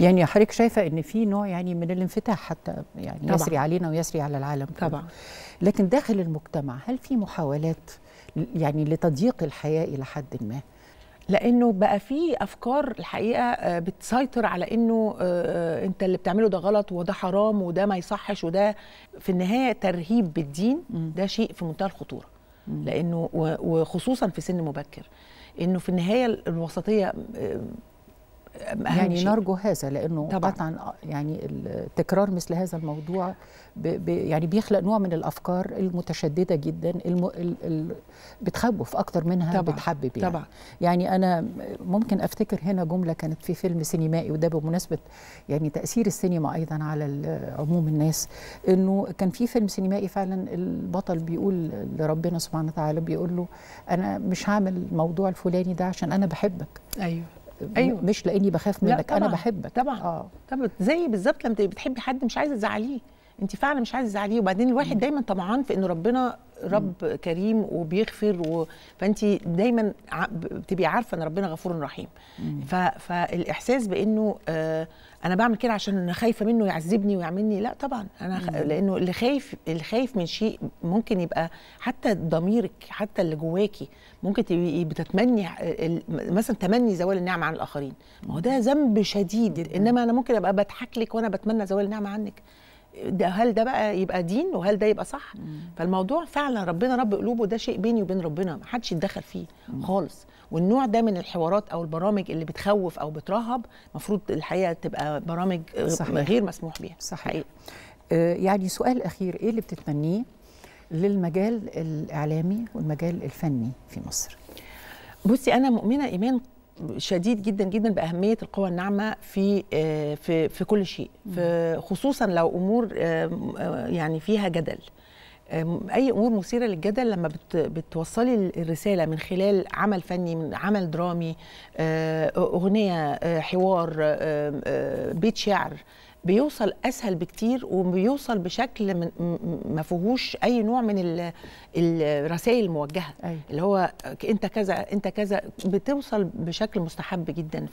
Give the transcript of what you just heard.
يعني حضرتك شايفه ان في نوع يعني من الانفتاح حتى يعني طبعا. يسري علينا ويسري على العالم طبعا لكن داخل المجتمع هل في محاولات يعني لتضييق الحياه الى حد ما؟ لانه بقى في افكار الحقيقه آه، بتسيطر على انه آه، آه، انت اللي بتعمله ده غلط وده حرام وده ما يصحش وده في النهايه ترهيب بالدين ده شيء في منتهى الخطوره لانه وخصوصا في سن مبكر انه في النهايه الوسطيه يعني شيء. نرجو هذا لانه طبعا قطعا يعني تكرار مثل هذا الموضوع بي بي يعني بيخلق نوع من الافكار المتشدده جدا الم... ال... ال... بتخوف اكتر منها طبعا بتحبب يعني. طبعا يعني انا ممكن افتكر هنا جمله كانت في فيلم سينمائي وده بمناسبه يعني تاثير السينما ايضا على عموم الناس انه كان في فيلم سينمائي فعلا البطل بيقول لربنا سبحانه وتعالى بيقول له انا مش هعمل الموضوع الفلاني ده عشان انا بحبك ايوه أيوة. مش لاني بخاف منك لا انا بحبك طبعا اه طبعا زي بالظبط لما بتحبي حد مش عايزه تزعليه انت فعلا مش عايزه تزعليه وبعدين الواحد دايما طمعان في ان ربنا رب م. كريم وبيغفر و... فانت دايما ع... بتبقي عارفه ان ربنا غفور رحيم ف... فالاحساس بانه آه انا بعمل كده عشان انا خايفه منه يعذبني ويعملني لا طبعا انا خ... لانه اللي خايف اللي خايف من شيء ممكن يبقى حتى ضميرك حتى اللي جواكي ممكن تبقي بتتمني مثلا تمني زوال النعمه عن الاخرين ما هو ده ذنب شديد انما انا ممكن ابقى بضحك لك وانا بتمنى زوال النعمه عنك ده هل ده بقى يبقى دين وهل ده يبقى صح مم. فالموضوع فعلا ربنا رب قلوبه ده شيء بيني وبين ربنا ما حدش يتدخل فيه مم. خالص والنوع ده من الحوارات او البرامج اللي بتخوف او بترهب المفروض الحقيقه تبقى برامج صحيح. غير مسموح بيها صحيح آه يعني سؤال اخير ايه اللي بتتمنيه للمجال الاعلامي والمجال الفني في مصر بصي انا مؤمنه ايمان شديد جدا جدا باهميه القوى الناعمه في آه، في في كل شيء خصوصا لو امور آه، آه، يعني فيها جدل اي امور مثيره للجدل لما بتوصلي الرساله من خلال عمل فني من عمل درامي اغنيه حوار بيت شعر بيوصل اسهل بكتير وبيوصل بشكل ما فيهوش اي نوع من الرسائل الموجهه أي. أيوة. اللي هو انت كذا انت كذا بتوصل بشكل مستحب جدا